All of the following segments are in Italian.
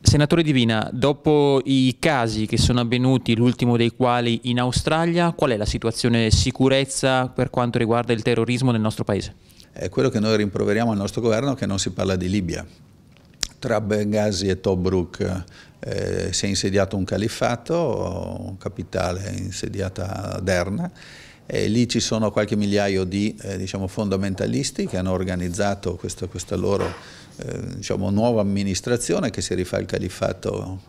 Senatore Divina, dopo i casi che sono avvenuti, l'ultimo dei quali in Australia, qual è la situazione sicurezza per quanto riguarda il terrorismo nel nostro paese? È quello che noi rimproveriamo al nostro governo che non si parla di Libia. Tra Benghazi e Tobruk eh, si è insediato un califato, capitale insediata a Derna, e lì ci sono qualche migliaio di eh, diciamo, fondamentalisti che hanno organizzato questa, questa loro eh, diciamo, nuova amministrazione che si rifà il califfato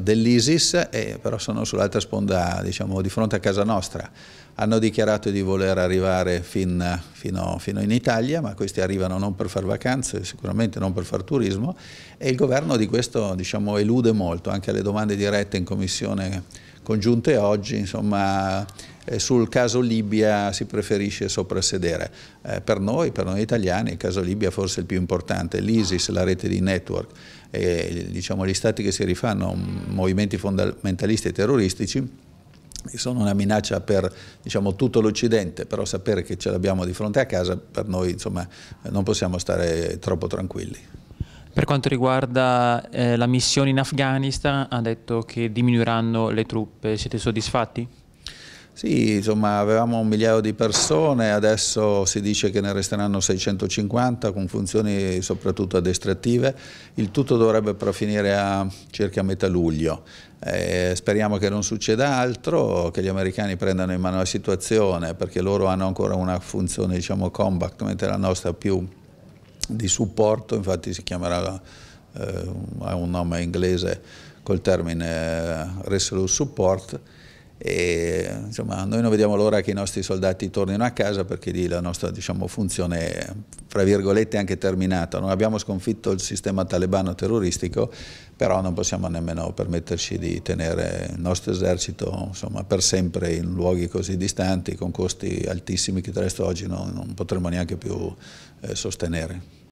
dell'ISIS, eh, però sono sull'altra sponda, diciamo, di fronte a casa nostra. Hanno dichiarato di voler arrivare fin, fino, fino, in Italia, ma questi arrivano non per fare vacanze, sicuramente non per fare turismo, e il governo di questo diciamo, elude molto, anche alle domande dirette in commissione congiunte oggi, insomma eh, sul caso Libia si preferisce soprassedere. Eh, per noi, per noi italiani, il caso Libia è forse il più importante, l'ISIS, la rete di network, e, diciamo, gli stati che si rifanno a mm, movimenti fondamentalisti e terroristici sono una minaccia per diciamo, tutto l'Occidente, però sapere che ce l'abbiamo di fronte a casa per noi insomma, eh, non possiamo stare troppo tranquilli. Per quanto riguarda eh, la missione in Afghanistan, ha detto che diminuiranno le truppe, siete soddisfatti? Sì, insomma avevamo un migliaio di persone, adesso si dice che ne resteranno 650 con funzioni soprattutto addestrative, il tutto dovrebbe finire a circa metà luglio. Eh, speriamo che non succeda altro, che gli americani prendano in mano la situazione perché loro hanno ancora una funzione diciamo combat, mentre la nostra più di supporto, infatti si chiamerà, eh, ha un nome inglese col termine eh, Resolute Support, e, insomma, noi non vediamo l'ora che i nostri soldati tornino a casa perché lì la nostra diciamo, funzione è fra virgolette anche terminata. Non abbiamo sconfitto il sistema talebano terroristico, però non possiamo nemmeno permetterci di tenere il nostro esercito insomma, per sempre in luoghi così distanti con costi altissimi che del resto oggi non, non potremmo neanche più eh, sostenere.